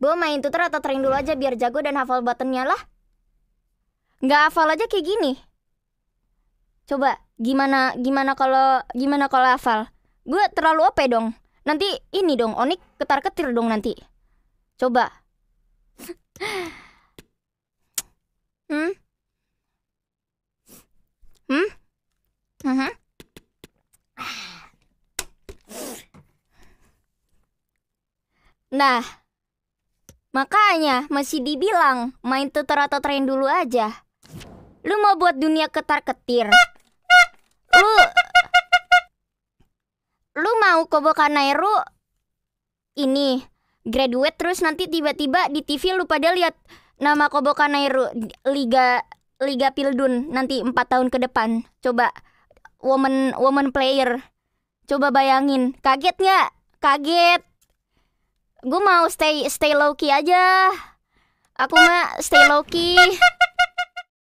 Gue main tutor atau train dulu aja biar jago dan hafal buttonnya lah. Nggak hafal aja kayak gini. Coba gimana gimana kalau gimana kalau hafal? Gue terlalu OP dong. Nanti ini dong, Onik ketar-ketir dong nanti. Coba. hmm? Hmm? Uh Nah, Makanya masih dibilang main tutor atau train dulu aja. Lu mau buat dunia ketar-ketir. Lu Lu mau Kobokan Nairu ini graduate terus nanti tiba-tiba di TV lu pada lihat nama Kobokan Nairu Liga Liga Pildun nanti empat tahun ke depan. Coba woman woman player. Coba bayangin, kaget nggak? Kaget. Gue mau stay stay low key aja. Aku mah stay low key.